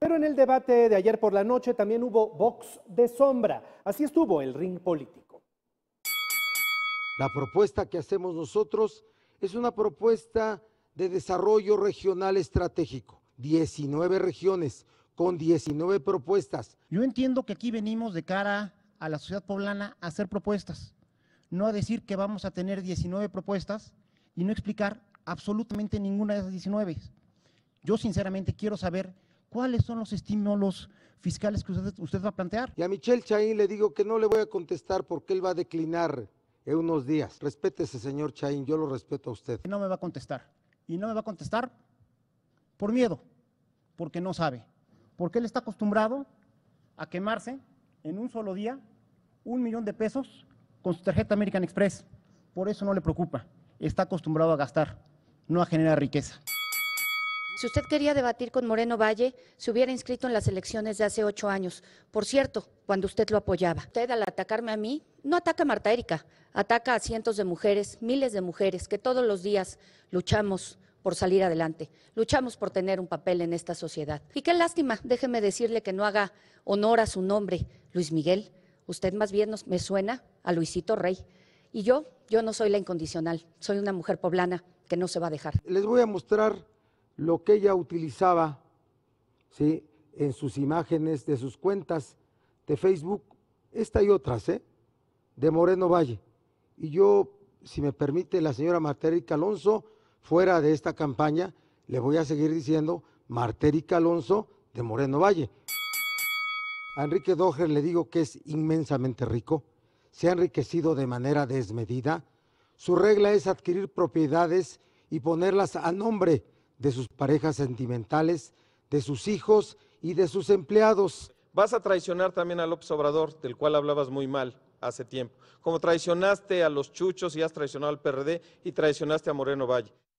Pero en el debate de ayer por la noche también hubo box de sombra. Así estuvo el ring político. La propuesta que hacemos nosotros es una propuesta de desarrollo regional estratégico. 19 regiones con 19 propuestas. Yo entiendo que aquí venimos de cara a la sociedad poblana a hacer propuestas, no a decir que vamos a tener 19 propuestas y no explicar absolutamente ninguna de esas 19. Yo sinceramente quiero saber ¿cuáles son los estímulos fiscales que usted, va a plantear? Y a Michelle Chaín le digo que no le voy a contestar porque él va a declinar en unos días. Respétese, señor Chaín, yo lo respeto a usted. No me va a contestar. Y no me va a contestar por miedo, porque no sabe. Porque él está acostumbrado a quemarse en un solo día un millón de pesos con su tarjeta American Express. Por eso no le preocupa. Está acostumbrado a gastar, no a generar riqueza. Si usted quería debatir con Moreno Valle, se hubiera inscrito en las elecciones de hace ocho años. Por cierto, cuando usted lo apoyaba. Usted al atacarme a mí, no ataca a Marta Erika, ataca a cientos de mujeres, miles de mujeres que todos los días luchamos por salir adelante, luchamos por tener un papel en esta sociedad. Y qué lástima, déjeme decirle que no haga honor a su nombre, Luis Miguel. Usted más bien me suena a Luisito Rey. Y yo, yo no soy la incondicional, soy una mujer poblana que no se va a dejar. Les voy a mostrar lo que ella utilizaba ¿sí? en sus imágenes de sus cuentas de Facebook, esta y otras, ¿eh? de Moreno Valle. Y yo, si me permite la señora Martérica Alonso, fuera de esta campaña, le voy a seguir diciendo Martérica Alonso de Moreno Valle. A Enrique Doger le digo que es inmensamente rico, se ha enriquecido de manera desmedida. Su regla es adquirir propiedades y ponerlas a nombre de sus parejas sentimentales, de sus hijos y de sus empleados. Vas a traicionar también a López Obrador, del cual hablabas muy mal hace tiempo, como traicionaste a los chuchos y has traicionado al PRD y traicionaste a Moreno Valle.